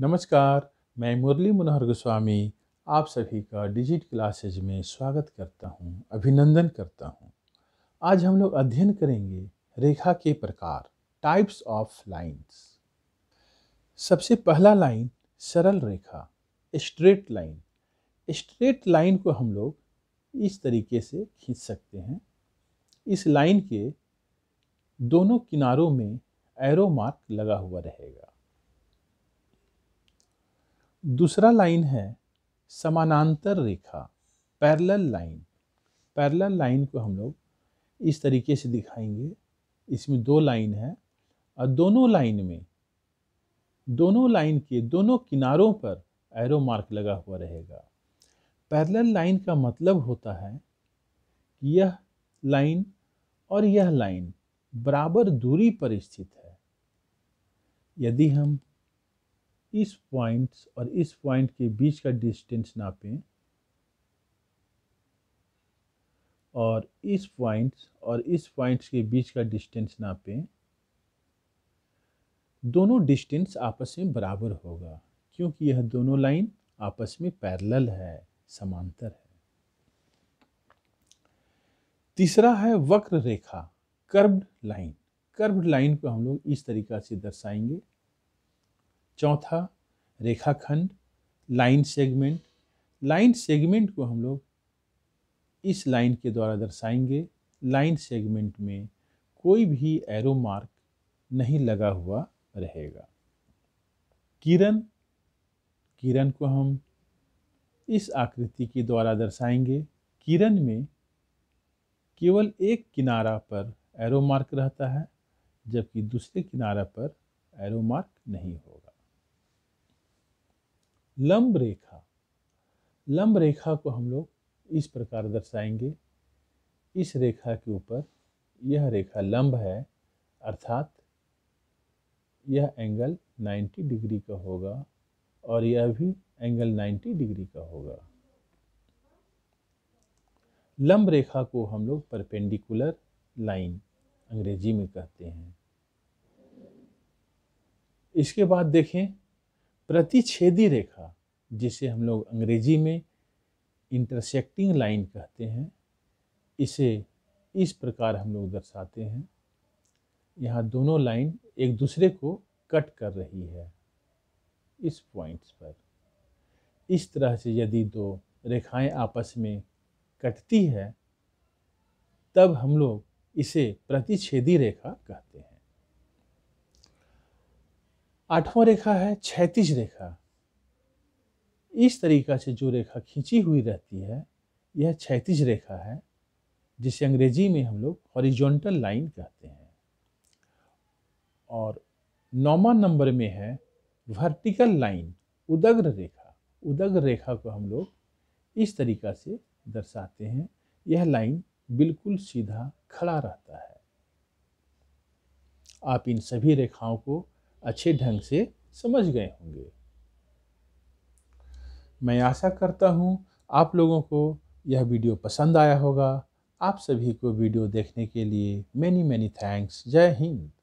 नमस्कार मैं मुरली मनोहर गोस्वामी आप सभी का डिजिट क्लासेज में स्वागत करता हूं, अभिनंदन करता हूं। आज हम लोग अध्ययन करेंगे रेखा के प्रकार टाइप्स ऑफ लाइंस सबसे पहला लाइन सरल रेखा स्ट्रेट लाइन स्ट्रेट लाइन को हम लोग इस तरीके से खींच सकते हैं इस लाइन के दोनों किनारों में एरो मार्क लगा हुआ रहेगा दूसरा लाइन है समानांतर रेखा पैरेलल लाइन पैरेलल लाइन को हम लोग इस तरीके से दिखाएंगे इसमें दो लाइन है और दोनों लाइन में दोनों लाइन के दोनों किनारों पर एरो मार्क लगा हुआ रहेगा पैरेलल लाइन का मतलब होता है कि यह लाइन और यह लाइन बराबर दूरी पर स्थित है यदि हम इस पॉइंट और इस पॉइंट के बीच का डिस्टेंस नापें और इस पॉइंट और इस पॉइंट के बीच का डिस्टेंस नापें दोनों डिस्टेंस आपस में बराबर होगा क्योंकि यह दोनों लाइन आपस में पैरेलल है समांतर है तीसरा है वक्र रेखा कर्व्ड लाइन कर्व्ड लाइन को हम लोग इस तरीका से दर्शाएंगे चौथा रेखाखंड लाइन सेगमेंट लाइन सेगमेंट को हम लोग इस लाइन के द्वारा दर्शाएंगे लाइन सेगमेंट में कोई भी एरो मार्क नहीं लगा हुआ रहेगा किरण किरण को हम इस आकृति के द्वारा दर्शाएंगे किरण में केवल एक किनारा पर एरो मार्क रहता है जबकि दूसरे किनारा पर एरो मार्क नहीं हो लंब रेखा लंब रेखा को हम लोग इस प्रकार दर्शाएंगे इस रेखा के ऊपर यह रेखा लंब है अर्थात यह एंगल 90 डिग्री का होगा और यह भी एंगल 90 डिग्री का होगा लंब रेखा को हम लोग परपेंडिकुलर लाइन अंग्रेजी में कहते हैं इसके बाद देखें प्रतिच्छेदी रेखा जिसे हम लोग अंग्रेजी में इंटरसेक्टिंग लाइन कहते हैं इसे इस प्रकार हम लोग दर्शाते हैं यहाँ दोनों लाइन एक दूसरे को कट कर रही है इस पॉइंट्स पर इस तरह से यदि दो रेखाएं आपस में कटती है तब हम लोग इसे प्रतिच्छेदी रेखा कहते हैं आठवां रेखा है क्षैतिज रेखा इस तरीका से जो रेखा खींची हुई रहती है यह क्षैतिज रेखा है जिसे अंग्रेजी में हम लोग हॉरिजॉन्टल लाइन कहते हैं और नौवा नंबर में है वर्टिकल लाइन उदग्र रेखा उदग्र रेखा को हम लोग इस तरीका से दर्शाते हैं यह लाइन बिल्कुल सीधा खड़ा रहता है आप इन सभी रेखाओं को अच्छे ढंग से समझ गए होंगे मैं आशा करता हूँ आप लोगों को यह वीडियो पसंद आया होगा आप सभी को वीडियो देखने के लिए मैनी मैनी थैंक्स जय हिंद